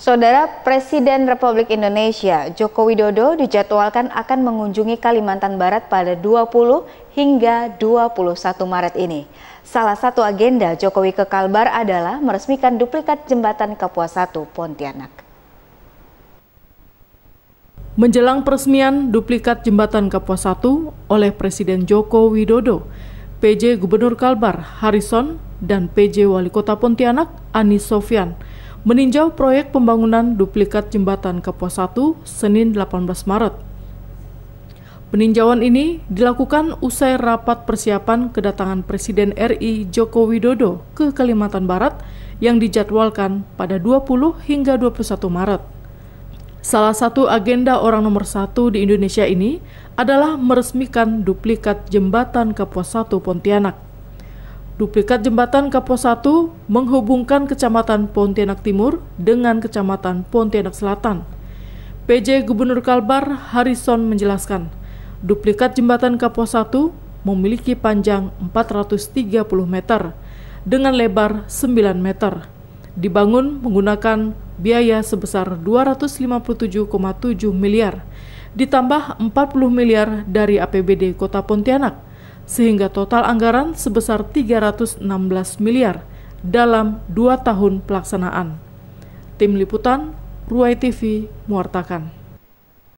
Saudara Presiden Republik Indonesia Joko Widodo dijadwalkan akan mengunjungi Kalimantan Barat pada 20 hingga 21 Maret ini. Salah satu agenda Jokowi ke Kalbar adalah meresmikan duplikat jembatan Kapuas 1 Pontianak. Menjelang peresmian duplikat jembatan Kapuas 1 oleh Presiden Joko Widodo, PJ Gubernur Kalbar Harrison dan PJ Wali Kota Pontianak Anis Sofian meninjau proyek pembangunan duplikat jembatan Kapuas 1 Senin 18 Maret. Peninjauan ini dilakukan usai rapat persiapan kedatangan Presiden RI Joko Widodo ke Kalimantan Barat yang dijadwalkan pada 20 hingga 21 Maret. Salah satu agenda orang nomor satu di Indonesia ini adalah meresmikan duplikat jembatan Kapuas 1 Pontianak. Duplikat jembatan Kapo 1 menghubungkan Kecamatan Pontianak Timur dengan Kecamatan Pontianak Selatan. PJ Gubernur Kalbar Harrison menjelaskan, duplikat jembatan Kapo 1 memiliki panjang 430 meter dengan lebar 9 meter. Dibangun menggunakan biaya sebesar 257,7 miliar, ditambah 40 miliar dari APBD Kota Pontianak sehingga total anggaran sebesar 316 miliar dalam dua tahun pelaksanaan. Tim Liputan, Ruai TV, Muartakan.